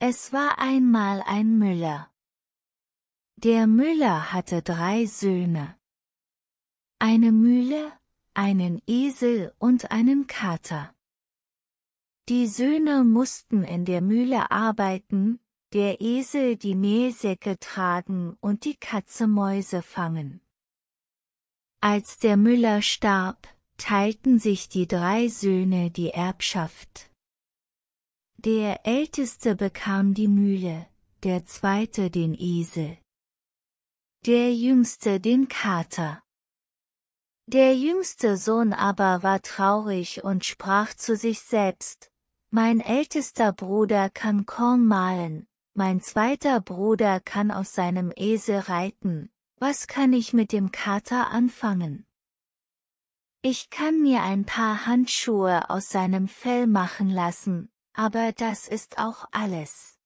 Es war einmal ein Müller. Der Müller hatte drei Söhne. Eine Mühle, einen Esel und einen Kater. Die Söhne mussten in der Mühle arbeiten, der Esel die Mehlsäcke tragen und die Katze Mäuse fangen. Als der Müller starb, teilten sich die drei Söhne die Erbschaft. Der Älteste bekam die Mühle, der Zweite den Esel. Der Jüngste den Kater. Der jüngste Sohn aber war traurig und sprach zu sich selbst, Mein ältester Bruder kann Korn mahlen, mein zweiter Bruder kann auf seinem Esel reiten, was kann ich mit dem Kater anfangen? Ich kann mir ein paar Handschuhe aus seinem Fell machen lassen, aber das ist auch alles.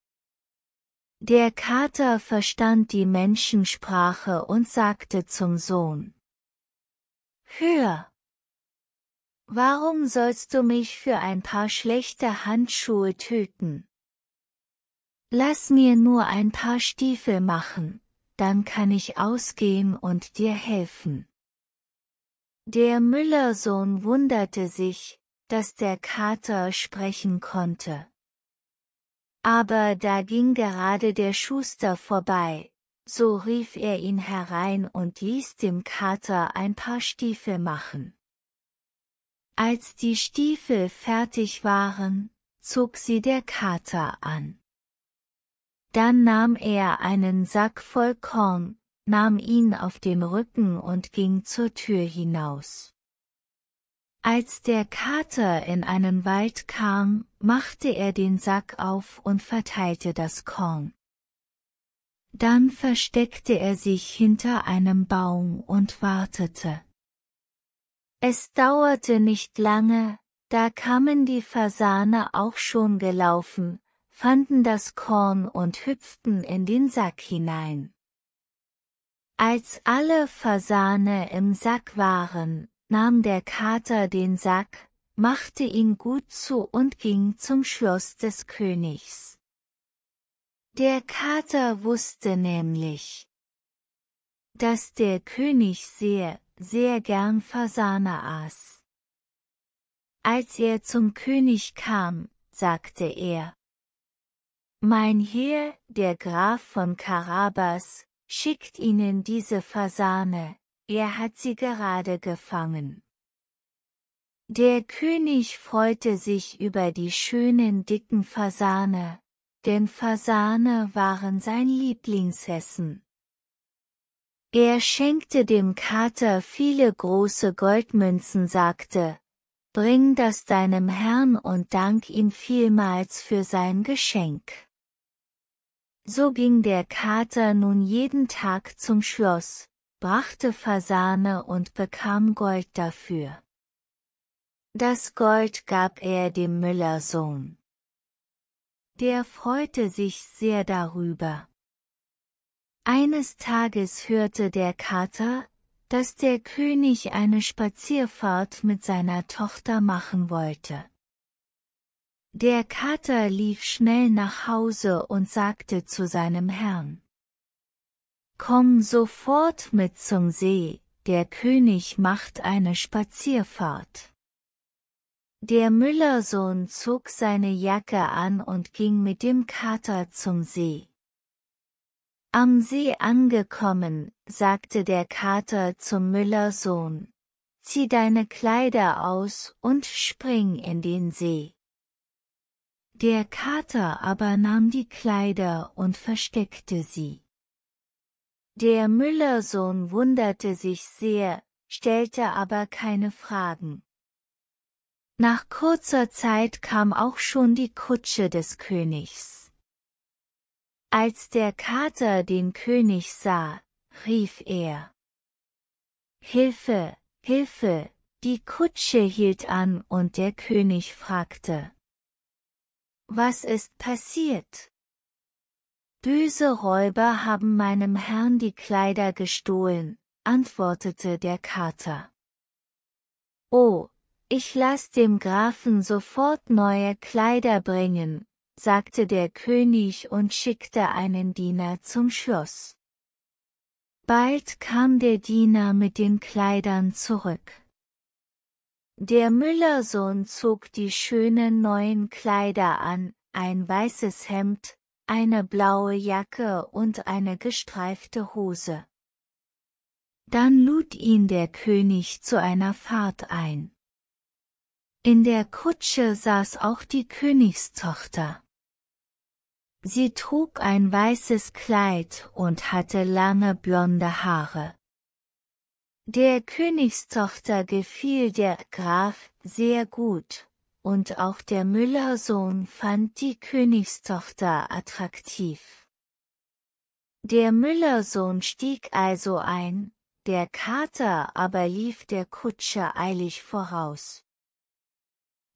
Der Kater verstand die Menschensprache und sagte zum Sohn. Hör! Warum sollst du mich für ein paar schlechte Handschuhe töten? Lass mir nur ein paar Stiefel machen, dann kann ich ausgehen und dir helfen. Der Müllersohn wunderte sich, dass der Kater sprechen konnte. Aber da ging gerade der Schuster vorbei, so rief er ihn herein und ließ dem Kater ein paar Stiefel machen. Als die Stiefel fertig waren, zog sie der Kater an. Dann nahm er einen Sack voll Korn, nahm ihn auf dem Rücken und ging zur Tür hinaus. Als der Kater in einen Wald kam, machte er den Sack auf und verteilte das Korn. Dann versteckte er sich hinter einem Baum und wartete. Es dauerte nicht lange, da kamen die Fasane auch schon gelaufen, fanden das Korn und hüpften in den Sack hinein. Als alle Fasane im Sack waren, nahm der Kater den Sack, machte ihn gut zu und ging zum Schloss des Königs. Der Kater wusste nämlich, dass der König sehr, sehr gern Fasane aß. Als er zum König kam, sagte er, Mein Herr, der Graf von Karabas, schickt Ihnen diese Fasane, er hat sie gerade gefangen. Der König freute sich über die schönen dicken Fasane, denn Fasane waren sein Lieblingsessen. Er schenkte dem Kater viele große Goldmünzen sagte, bring das deinem Herrn und dank ihm vielmals für sein Geschenk. So ging der Kater nun jeden Tag zum Schloss, brachte Fasane und bekam Gold dafür. Das Gold gab er dem Müllersohn. Der freute sich sehr darüber. Eines Tages hörte der Kater, dass der König eine Spazierfahrt mit seiner Tochter machen wollte. Der Kater lief schnell nach Hause und sagte zu seinem Herrn. Komm sofort mit zum See, der König macht eine Spazierfahrt. Der Müllersohn zog seine Jacke an und ging mit dem Kater zum See. Am See angekommen, sagte der Kater zum Müllersohn, zieh deine Kleider aus und spring in den See. Der Kater aber nahm die Kleider und versteckte sie. Der Müllersohn wunderte sich sehr, stellte aber keine Fragen. Nach kurzer Zeit kam auch schon die Kutsche des Königs. Als der Kater den König sah, rief er. Hilfe, Hilfe, die Kutsche hielt an und der König fragte. Was ist passiert? Böse Räuber haben meinem Herrn die Kleider gestohlen, antwortete der Kater. Oh, ich lass dem Grafen sofort neue Kleider bringen, sagte der König und schickte einen Diener zum Schloss. Bald kam der Diener mit den Kleidern zurück. Der Müllersohn zog die schönen neuen Kleider an, ein weißes Hemd, eine blaue Jacke und eine gestreifte Hose. Dann lud ihn der König zu einer Fahrt ein. In der Kutsche saß auch die Königstochter. Sie trug ein weißes Kleid und hatte lange blonde Haare. Der Königstochter gefiel der Graf sehr gut und auch der Müllersohn fand die Königstochter attraktiv. Der Müllersohn stieg also ein, der Kater aber lief der Kutsche eilig voraus.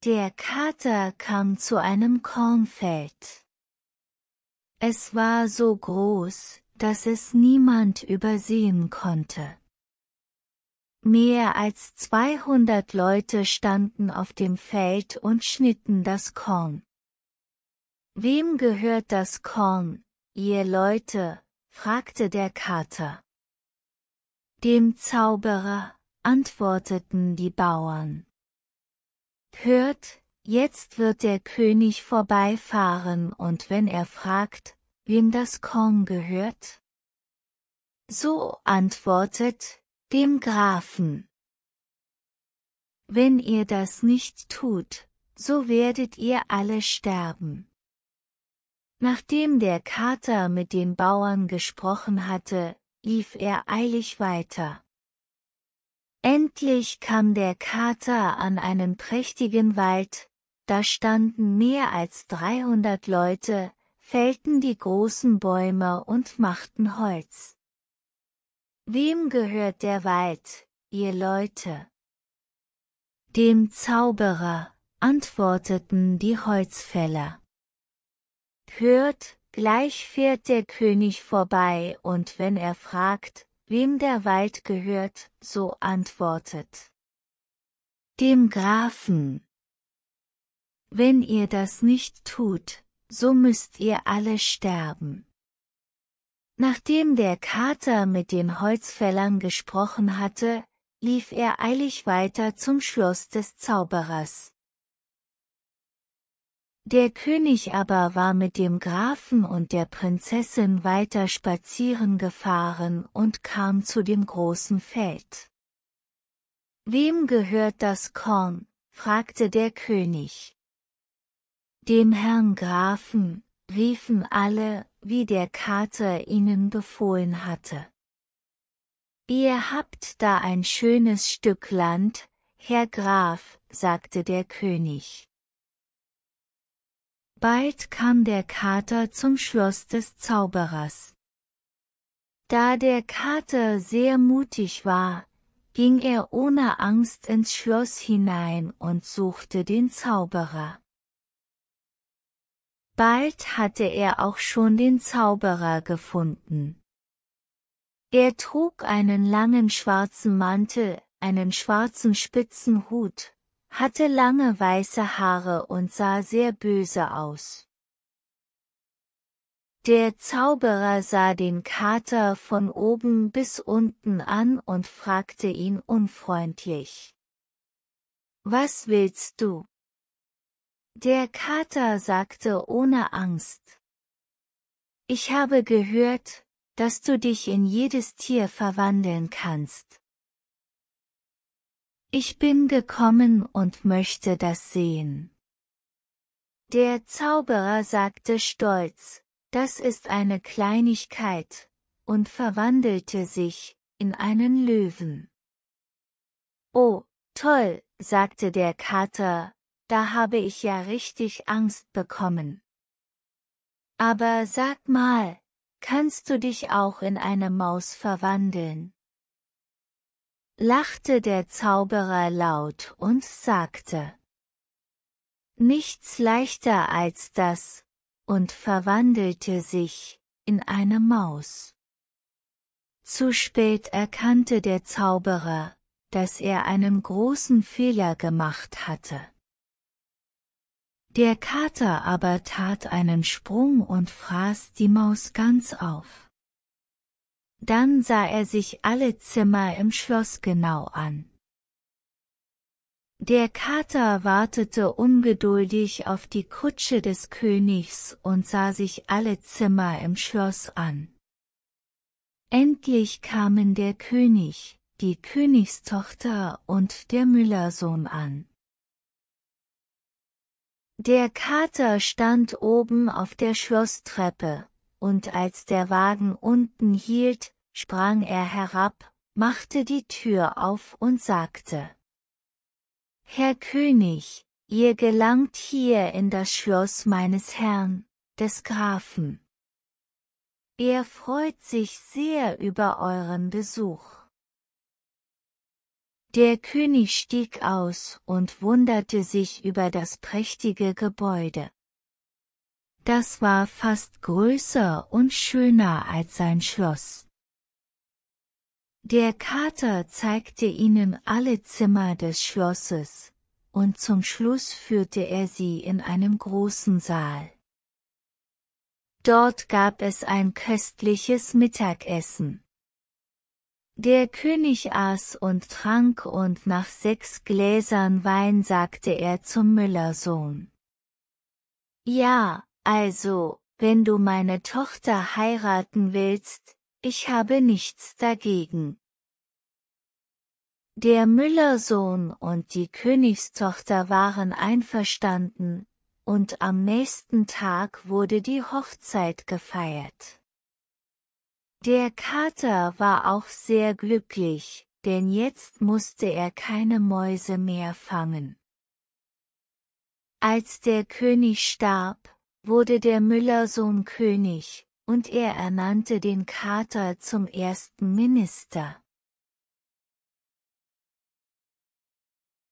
Der Kater kam zu einem Kornfeld. Es war so groß, dass es niemand übersehen konnte. Mehr als 200 Leute standen auf dem Feld und schnitten das Korn. Wem gehört das Korn, ihr Leute? fragte der Kater. Dem Zauberer, antworteten die Bauern. Hört, jetzt wird der König vorbeifahren und wenn er fragt, wem das Korn gehört? So antwortet, dem Grafen. Wenn ihr das nicht tut, so werdet ihr alle sterben. Nachdem der Kater mit den Bauern gesprochen hatte, lief er eilig weiter. Endlich kam der Kater an einen prächtigen Wald, da standen mehr als 300 Leute, fällten die großen Bäume und machten Holz. Wem gehört der Wald, ihr Leute? Dem Zauberer, antworteten die Holzfäller. Hört, gleich fährt der König vorbei und wenn er fragt, wem der Wald gehört, so antwortet. Dem Grafen. Wenn ihr das nicht tut, so müsst ihr alle sterben. Nachdem der Kater mit den Holzfällern gesprochen hatte, lief er eilig weiter zum Schloss des Zauberers. Der König aber war mit dem Grafen und der Prinzessin weiter spazieren gefahren und kam zu dem großen Feld. Wem gehört das Korn? fragte der König. Dem Herrn Grafen, riefen alle, wie der Kater ihnen befohlen hatte. Ihr habt da ein schönes Stück Land, Herr Graf, sagte der König. Bald kam der Kater zum Schloss des Zauberers. Da der Kater sehr mutig war, ging er ohne Angst ins Schloss hinein und suchte den Zauberer. Bald hatte er auch schon den Zauberer gefunden. Er trug einen langen schwarzen Mantel, einen schwarzen spitzen Hut, hatte lange weiße Haare und sah sehr böse aus. Der Zauberer sah den Kater von oben bis unten an und fragte ihn unfreundlich. Was willst du? Der Kater sagte ohne Angst. Ich habe gehört, dass du dich in jedes Tier verwandeln kannst. Ich bin gekommen und möchte das sehen. Der Zauberer sagte stolz, das ist eine Kleinigkeit, und verwandelte sich, in einen Löwen. Oh, toll, sagte der Kater, da habe ich ja richtig Angst bekommen. Aber sag mal, kannst du dich auch in eine Maus verwandeln? lachte der Zauberer laut und sagte. Nichts leichter als das, und verwandelte sich in eine Maus. Zu spät erkannte der Zauberer, dass er einen großen Fehler gemacht hatte. Der Kater aber tat einen Sprung und fraß die Maus ganz auf. Dann sah er sich alle Zimmer im Schloss genau an. Der Kater wartete ungeduldig auf die Kutsche des Königs und sah sich alle Zimmer im Schloss an. Endlich kamen der König, die Königstochter und der Müllersohn an. Der Kater stand oben auf der Schlosstreppe, und als der Wagen unten hielt, sprang er herab, machte die Tür auf und sagte, Herr König, ihr gelangt hier in das Schloss meines Herrn, des Grafen. Er freut sich sehr über euren Besuch. Der König stieg aus und wunderte sich über das prächtige Gebäude. Das war fast größer und schöner als sein Schloss. Der Kater zeigte ihnen alle Zimmer des Schlosses, und zum Schluss führte er sie in einem großen Saal. Dort gab es ein köstliches Mittagessen. Der König aß und trank und nach sechs Gläsern Wein sagte er zum Müllersohn. Ja, also, wenn du meine Tochter heiraten willst, ich habe nichts dagegen. Der Müllersohn und die Königstochter waren einverstanden, und am nächsten Tag wurde die Hochzeit gefeiert. Der Kater war auch sehr glücklich, denn jetzt musste er keine Mäuse mehr fangen. Als der König starb, wurde der Müllersohn König, und er ernannte den Kater zum ersten Minister.